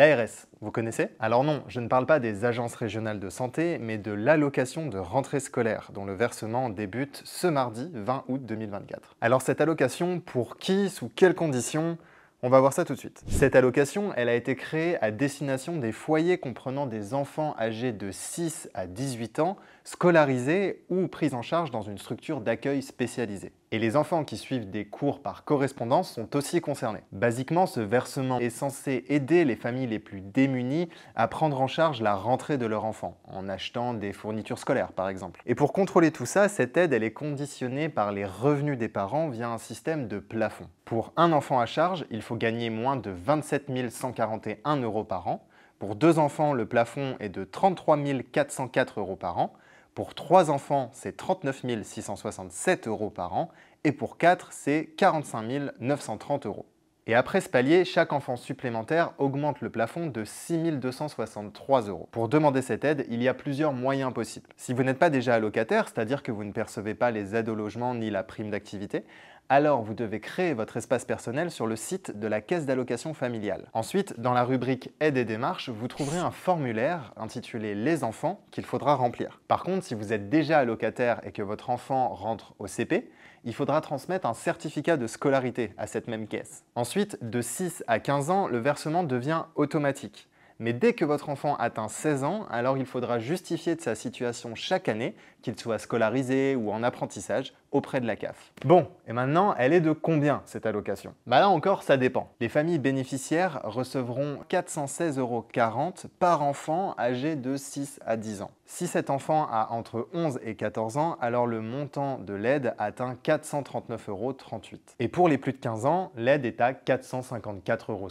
L'ARS, vous connaissez Alors non, je ne parle pas des agences régionales de santé, mais de l'allocation de rentrée scolaire, dont le versement débute ce mardi 20 août 2024. Alors cette allocation, pour qui, sous quelles conditions on va voir ça tout de suite. Cette allocation, elle a été créée à destination des foyers comprenant des enfants âgés de 6 à 18 ans, scolarisés ou pris en charge dans une structure d'accueil spécialisée et les enfants qui suivent des cours par correspondance sont aussi concernés. Basiquement, ce versement est censé aider les familles les plus démunies à prendre en charge la rentrée de leur enfant, en achetant des fournitures scolaires par exemple. Et pour contrôler tout ça, cette aide elle est conditionnée par les revenus des parents via un système de plafond. Pour un enfant à charge, il faut gagner moins de 27 141 euros par an. Pour deux enfants, le plafond est de 33 404 euros par an. Pour 3 enfants, c'est 39 667 euros par an et pour 4, c'est 45 930 euros. Et après ce palier, chaque enfant supplémentaire augmente le plafond de 6 263 euros. Pour demander cette aide, il y a plusieurs moyens possibles. Si vous n'êtes pas déjà allocataire, c'est-à-dire que vous ne percevez pas les aides au logement ni la prime d'activité, alors vous devez créer votre espace personnel sur le site de la caisse d'allocation familiale. Ensuite, dans la rubrique Aide et démarches, vous trouverez un formulaire intitulé Les enfants qu'il faudra remplir. Par contre, si vous êtes déjà allocataire et que votre enfant rentre au CP, il faudra transmettre un certificat de scolarité à cette même caisse. Ensuite, de 6 à 15 ans, le versement devient automatique mais dès que votre enfant atteint 16 ans, alors il faudra justifier de sa situation chaque année, qu'il soit scolarisé ou en apprentissage, auprès de la CAF. Bon, et maintenant, elle est de combien cette allocation Bah là encore, ça dépend. Les familles bénéficiaires recevront 416,40 euros par enfant âgé de 6 à 10 ans. Si cet enfant a entre 11 et 14 ans, alors le montant de l'aide atteint 439,38 euros. Et pour les plus de 15 ans, l'aide est à 454,60 euros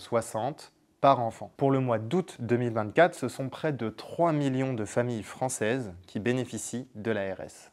par enfant. Pour le mois d'août 2024, ce sont près de 3 millions de familles françaises qui bénéficient de l'ARS.